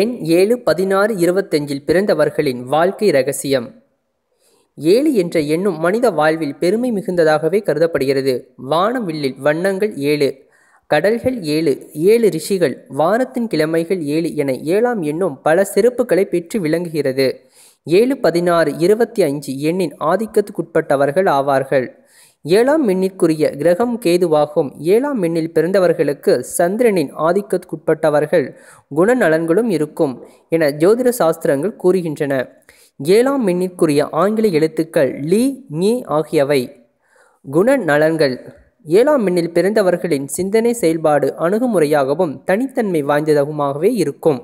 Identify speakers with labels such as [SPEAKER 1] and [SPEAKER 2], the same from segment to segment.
[SPEAKER 1] எண் ஏழு பதினாறு இருபத்தஞ்சில் பிறந்தவர்களின் வாழ்க்கை ரகசியம் ஏழு என்ற எண்ணும் மனித வாழ்வில் பெருமை மிகுந்ததாகவே கருதப்படுகிறது வானம் வில்லில் வண்ணங்கள் ஏழு கடல்கள் ஏழு ஏழு ரிஷிகள் வாரத்தின் கிழமைகள் ஏழு என ஏழாம் எண்ணும் பல சிறப்புகளை பெற்று விளங்குகிறது ஏழு பதினாறு இருபத்தி அஞ்சு எண்ணின் ஆதிக்கத்துக்குட்பட்டவர்கள் ஆவார்கள் ஏழாம் மின்னிற்குரிய கிரகம் கேதுவாகும் ஏழாம் மின்னில் பிறந்தவர்களுக்கு சந்திரனின் ஆதிக்கத்துக்குட்பட்டவர்கள் குணநலன்களும் இருக்கும் என ஜோதிட சாஸ்திரங்கள் கூறுகின்றன ஏழாம் மின்னிற்குரிய ஆங்கில எழுத்துக்கள் லீ ஞி ஆகியவை குணநலன்கள் ஏழாம் மின்னில் பிறந்தவர்களின் சிந்தனை செயல்பாடு அணுகுமுறையாகவும் தனித்தன்மை வாய்ந்ததாகவே இருக்கும்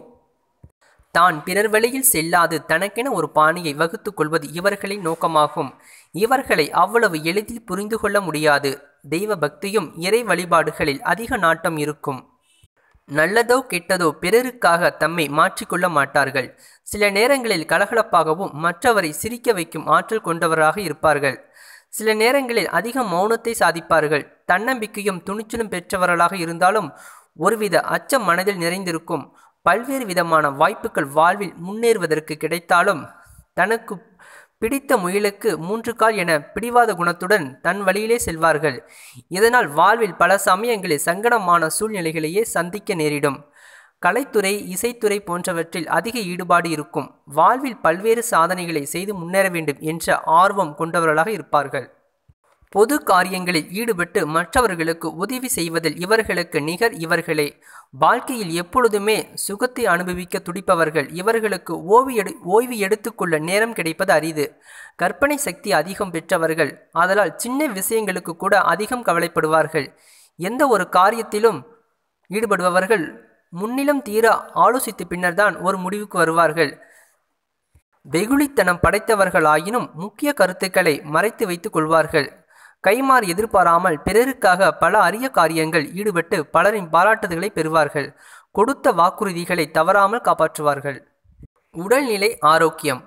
[SPEAKER 1] தான் பிறர் வழியில் செல்லாது தனக்கென ஒரு பாணியை வகுத்துக் கொள்வது இவர்களின் நோக்கமாகும் இவர்களை அவ்வளவு எளிதில் புரிந்து கொள்ள முடியாது தெய்வ பக்தியும் இறை வழிபாடுகளில் அதிக நாட்டம் இருக்கும் நல்லதோ கெட்டதோ பிறருக்காக தம்மை மாற்றிக்கொள்ள மாட்டார்கள் சில நேரங்களில் கலகலப்பாகவும் மற்றவரை சிரிக்க வைக்கும் ஆற்றல் கொண்டவராக இருப்பார்கள் சில நேரங்களில் அதிக மௌனத்தை சாதிப்பார்கள் தன்னம்பிக்கையும் துணிச்சலும் பெற்றவர்களாக இருந்தாலும் ஒருவித அச்சம் மனதில் நிறைந்திருக்கும் பல்வேறு விதமான வாய்ப்புகள் வாழ்வில் முன்னேறுவதற்கு கிடைத்தாலும் தனக்கு பிடித்த முயலுக்கு மூன்று கால் என பிடிவாத குணத்துடன் தன் வழியிலே செல்வார்கள் இதனால் வாழ்வில் பல சமயங்களில் சங்கடமான சூழ்நிலைகளையே சந்திக்க நேரிடும் கலைத்துறை இசைத்துறை போன்றவற்றில் அதிக ஈடுபாடு இருக்கும் வாழ்வில் பல்வேறு சாதனைகளை செய்து முன்னேற வேண்டும் என்ற ஆர்வம் கொண்டவர்களாக இருப்பார்கள் பொது காரியங்களில் ஈடுபட்டு மற்றவர்களுக்கு உதவி செய்வதில் இவர்களுக்கு நிகர் இவர்களே வாழ்க்கையில் எப்பொழுதுமே சுகத்தை அனுபவிக்க துடிப்பவர்கள் இவர்களுக்கு ஓய்வு எடு ஓய்வு எடுத்துக்கொள்ள நேரம் கிடைப்பது அரிது கற்பனை சக்தி அதிகம் பெற்றவர்கள் அதனால் சின்ன விஷயங்களுக்கு கூட அதிகம் கவலைப்படுவார்கள் எந்த ஒரு காரியத்திலும் ஈடுபடுபவர்கள் முன்னிலும் தீர ஆலோசித்த பின்னர் தான் ஒரு முடிவுக்கு வருவார்கள் வெகுளித்தனம் படைத்தவர்களாயினும் முக்கிய கருத்துக்களை மறைத்து வைத்துக் கொள்வார்கள் கைமாறு எதிர்பாராமல் பிறருக்காக பல அரிய காரியங்கள் ஈடுபட்டு பலரின் பாராட்டுதல்களை பெறுவார்கள் கொடுத்த வாக்குறுதிகளை தவறாமல் காப்பாற்றுவார்கள் உடல்நிலை ஆரோக்கியம்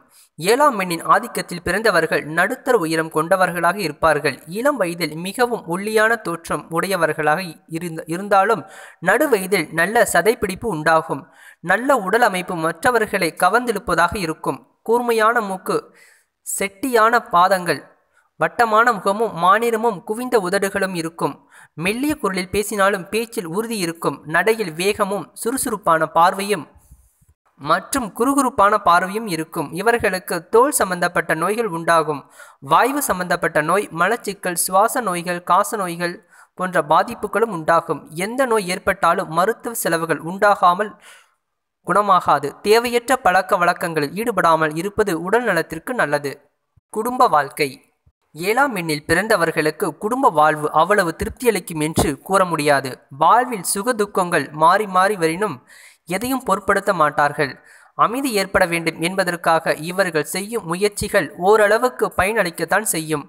[SPEAKER 1] ஏழாம் எண்ணின் ஆதிக்கத்தில் பிறந்தவர்கள் நடுத்தர உயரம் கொண்டவர்களாக இருப்பார்கள் இளம் வயதில் மிகவும் ஒல்லியான தோற்றம் உடையவர்களாக இருந்தாலும் நடு வயதில் நல்ல சதைப்பிடிப்பு உண்டாகும் நல்ல உடல் அமைப்பு மற்றவர்களை கவர்ந்திழுப்பதாக இருக்கும் கூர்மையான மூக்கு செட்டியான பாதங்கள் வட்டமான முகமும் மாநிறமும் குவிந்த உதடுகளும் இருக்கும் மெல்லிய குரலில் பேசினாலும் பேச்சில் உறுதி இருக்கும் நடையில் வேகமும் சுறுசுறுப்பான பார்வையும் மற்றும் குறுகுறுப்பான பார்வையும் இருக்கும் இவர்களுக்கு தோல் சம்பந்தப்பட்ட நோய்கள் உண்டாகும் வாய்வு சம்பந்தப்பட்ட நோய் மலச்சிக்கல் சுவாச நோய்கள் காச நோய்கள் போன்ற பாதிப்புகளும் உண்டாகும் எந்த நோய் ஏற்பட்டாலும் மருத்துவ செலவுகள் உண்டாகாமல் குணமாகாது தேவையற்ற பழக்க வழக்கங்களில் ஈடுபடாமல் இருப்பது உடல் நலத்திற்கு நல்லது குடும்ப வாழ்க்கை ஏழாம் எண்ணில் பிறந்தவர்களுக்கு குடும்ப வாழ்வு அவ்வளவு திருப்தியளிக்கும் என்று கூற முடியாது வாழ்வில் சுக துக்கங்கள் மாறி மாறி வரினும் எதையும் பொருட்படுத்த மாட்டார்கள் அமைதி ஏற்பட வேண்டும் என்பதற்காக இவர்கள் செய்யும் முயற்சிகள் ஓரளவுக்கு பயனளிக்கத்தான் செய்யும்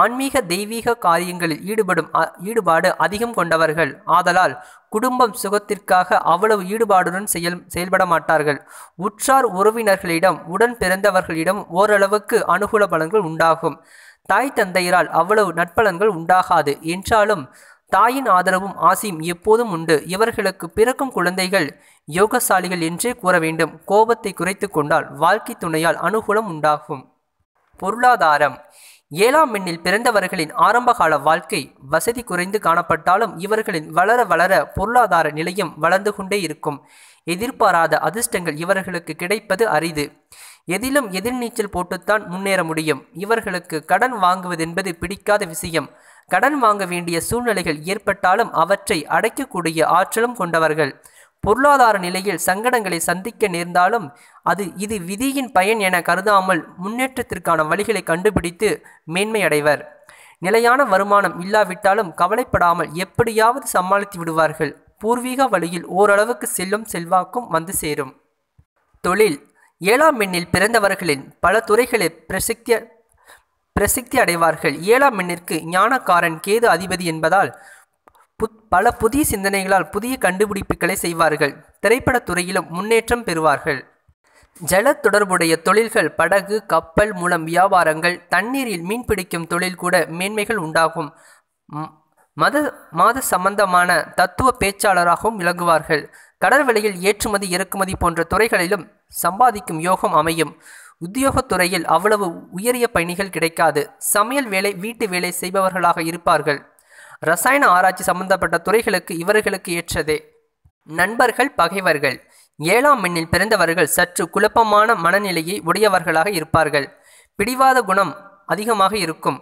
[SPEAKER 1] ஆன்மீக தெய்வீக காரியங்களில் ஈடுபடும் ஈடுபாடு அதிகம் கொண்டவர்கள் ஆதலால் குடும்பம் சுகத்திற்காக அவ்வளவு ஈடுபாடுடன் செயல் செயல்பட மாட்டார்கள் உற்றார் உறவினர்களிடம் உடன் பிறந்தவர்களிடம் ஓரளவுக்கு அனுகூல பலன்கள் உண்டாகும் தாய் தந்தையரால் அவ்வளவு நட்பலன்கள் உண்டாகாது என்றாலும் தாயின் ஆதரவும் ஆசையும் எப்போதும் உண்டு இவர்களுக்கு பிறக்கும் குழந்தைகள் யோகசாலிகள் என்றே கூற வேண்டும் கோபத்தை குறைத்து கொண்டால் வாழ்க்கை துணையால் அனுகூலம் உண்டாகும் பொருளாதாரம் ஏழாம் எண்ணில் பிறந்தவர்களின் ஆரம்பகால வாழ்க்கை வசதி குறைந்து காணப்பட்டாலும் இவர்களின் வளர வளர பொருளாதார நிலையும் வளர்ந்து கொண்டே இருக்கும் எதிர்பாராத அதிர்ஷ்டங்கள் இவர்களுக்கு கிடைப்பது அரிது எதிலும் எதிர்நீச்சல் போட்டுத்தான் முன்னேற முடியும் இவர்களுக்கு கடன் வாங்குவதென்பது பிடிக்காத விஷயம் கடன் வாங்க வேண்டிய சூழ்நிலைகள் ஏற்பட்டாலும் அவற்றை அடைக்கக்கூடிய ஆற்றலும் கொண்டவர்கள் பொருளாதார நிலையில் சங்கடங்களை சந்திக்க நேர்ந்தாலும் அது இது விதியின் பயன் என கருதாமல் முன்னேற்றத்திற்கான வழிகளை கண்டுபிடித்து மேன்மை அடைவர் நிலையான வருமானம் இல்லாவிட்டாலும் கவலைப்படாமல் எப்படியாவது சமாளித்து விடுவார்கள் பூர்வீக வழியில் ஓரளவுக்கு செல்லும் செல்வாக்கும் வந்து சேரும் தொழில் ஏழாம் எண்ணில் பிறந்தவர்களின் பல துறைகளில் பிரசித்திய பிரசித்தி அடைவார்கள் ஏழாம் எண்ணிற்கு ஞானக்காரன் கேது அதிபதி என்பதால் பல புதிய சிந்தனைகளால் புதிய கண்டுபிடிப்புகளை செய்வார்கள் திரைப்பட துறையிலும் முன்னேற்றம் பெறுவார்கள் ஜல தொடர்புடைய தொழில்கள் படகு கப்பல் மூலம் வியாபாரங்கள் தண்ணீரில் மீன் பிடிக்கும் தொழில் கூட மேன்மைகள் உண்டாகும் மத மாத சம்பந்தமான தத்துவ பேச்சாளராகவும் விளங்குவார்கள் கடற்வெளியில் ஏற்றுமதி இறக்குமதி போன்ற துறைகளிலும் சம்பாதிக்கும் யோகம் அமையும் உத்தியோகத்துறையில் அவ்வளவு உயரிய பயணிகள் கிடைக்காது சமையல் வேலை வீட்டு வேலை செய்பவர்களாக இருப்பார்கள் ரசாயன ஆராய்ச்சி சம்பந்தப்பட்ட துறைகளுக்கு இவர்களுக்கு ஏற்றதே நண்பர்கள் பகைவர்கள் ஏழாம் எண்ணில் பிறந்தவர்கள் சற்று குழப்பமான மனநிலையை உடையவர்களாக இருப்பார்கள் பிடிவாத குணம் அதிகமாக இருக்கும்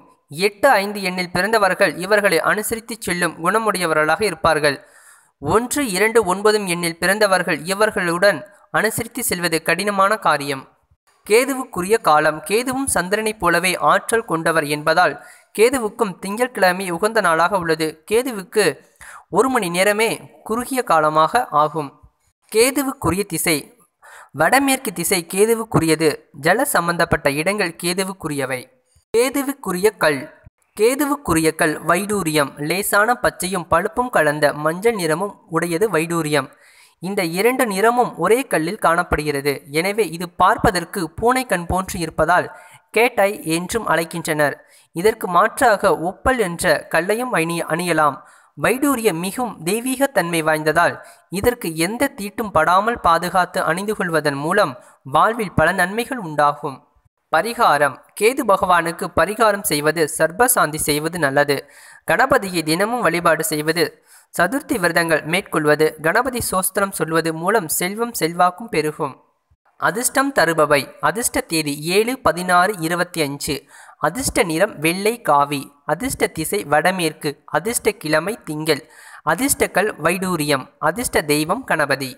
[SPEAKER 1] எட்டு ஐந்து எண்ணில் பிறந்தவர்கள் இவர்களை அனுசரித்து செல்லும் குணமுடையவர்களாக இருப்பார்கள் ஒன்று இரண்டு ஒன்பதும் எண்ணில் பிறந்தவர்கள் இவர்களுடன் அனுசரித்து செல்வது கடினமான காரியம் கேதுவுக்குரிய காலம் கேதுவும் சந்திரனைப் போலவே ஆற்றல் கொண்டவர் என்பதால் கேதுவுக்கும் திங்கட்கிழமை உகந்த நாளாக உள்ளது கேதுவுக்கு ஒரு மணி நேரமே குறுகிய காலமாக ஆகும் கேதுவுக்குரிய திசை வடமேற்கு திசை கேதுவுக்குரியது ஜல சம்பந்தப்பட்ட இடங்கள் கேதுவுக்குரியவை கேதுவுக்குரிய கல் கேதுவுக்குரிய கல் வைடூரியம் லேசான பச்சையும் பழுப்பும் கலந்த மஞ்சள் நிறமும் உடையது வைடூரியம் இந்த இரண்டு நிறமும் ஒரே கல்லில் காணப்படுகிறது எனவே இது பார்ப்பதற்கு பூனை கண் போன்று இருப்பதால் கேட்டை என்றும் அழைக்கின்றனர் இதற்கு மாற்றாக ஒப்பல் என்ற கல்லையும் அணி அணியலாம் வைடூரிய மிகவும் தெய்வீக தன்மை வாய்ந்ததால் இதற்கு எந்த தீட்டும் படாமல் பாதுகாத்து அணிந்து கொள்வதன் மூலம் வாழ்வில் பல நன்மைகள் உண்டாகும் பரிகாரம் கேது பகவானுக்கு பரிகாரம் செய்வது சர்பசாந்தி செய்வது நல்லது கணபதியை தினமும் வழிபாடு செய்வது சதுர்த்தி விரதங்கள் மேற்கொள்வது கணபதி சோஸ்திரம் சொல்வது மூலம் செல்வம் செல்வாக்கும் பெருகும் அதிர்ஷ்டம் தருபவை அதிர்ஷ்ட தேதி ஏழு பதினாறு இருபத்தி அஞ்சு அதிர்ஷ்ட நிறம் வெள்ளை காவி அதிர்ஷ்ட திசை வடமேற்கு அதிர்ஷ்ட கிழமை திங்கள் அதிர்ஷ்டக்கள் வைடூரியம் அதிர்ஷ்ட தெய்வம் கணபதி